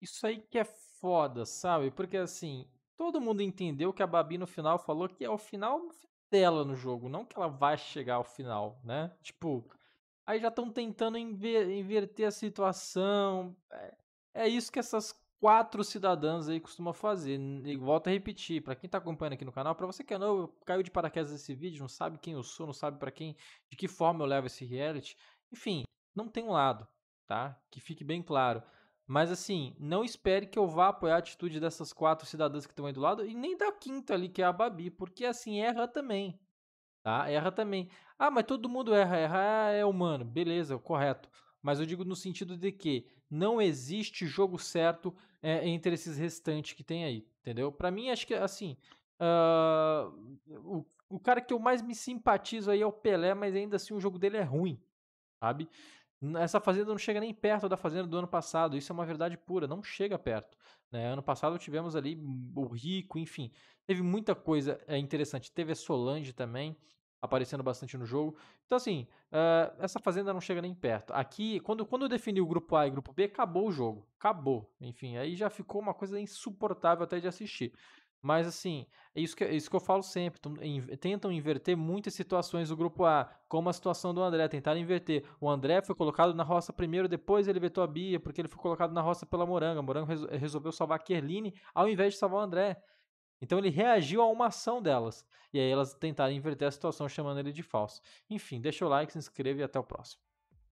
Isso aí que é foda, sabe? Porque assim, todo mundo entendeu que a Babi no final falou que é o final dela no jogo, não que ela vai chegar ao final, né? Tipo, aí já estão tentando inver inverter a situação. É, é, isso que essas quatro cidadãs aí costumam fazer. E volto a repetir, para quem tá acompanhando aqui no canal, para você que é novo, caiu de paraquedas nesse vídeo, não sabe quem eu sou, não sabe para quem, de que forma eu levo esse reality, enfim, não tem um lado, tá? Que fique bem claro. Mas assim, não espere que eu vá apoiar a atitude dessas quatro cidadãs que estão aí do lado e nem da quinta ali, que é a Babi, porque assim, erra também. Tá? Erra também. Ah, mas todo mundo erra, erra ah, é humano. Beleza, correto. Mas eu digo no sentido de que não existe jogo certo é, entre esses restantes que tem aí, entendeu? Para mim, acho que assim, uh, o, o cara que eu mais me simpatizo aí é o Pelé, mas ainda assim o jogo dele é ruim, sabe? Essa fazenda não chega nem perto da fazenda do ano passado, isso é uma verdade pura, não chega perto. Né? Ano passado tivemos ali o Rico, enfim, teve muita coisa eh, interessante. Teve a Solange também, aparecendo bastante no jogo. Então, assim, uh, essa fazenda não chega nem perto. Aqui, quando, quando eu defini o grupo A e o grupo B, acabou o jogo, acabou. Enfim, aí já ficou uma coisa insuportável até de assistir. Mas assim, é isso que, é isso que eu falo sempre. Tentam inverter muitas situações do grupo A, como a situação do André, tentaram inverter. O André foi colocado na roça primeiro, depois ele vetou a Bia, porque ele foi colocado na roça pela Moranga. Moranga eh, resolveu salvar a Kerline ao invés de salvar o André. Então ele reagiu a uma ação delas. E aí elas tentaram inverter a situação chamando ele de falso. Enfim, deixa o like, se inscreva e até o próximo.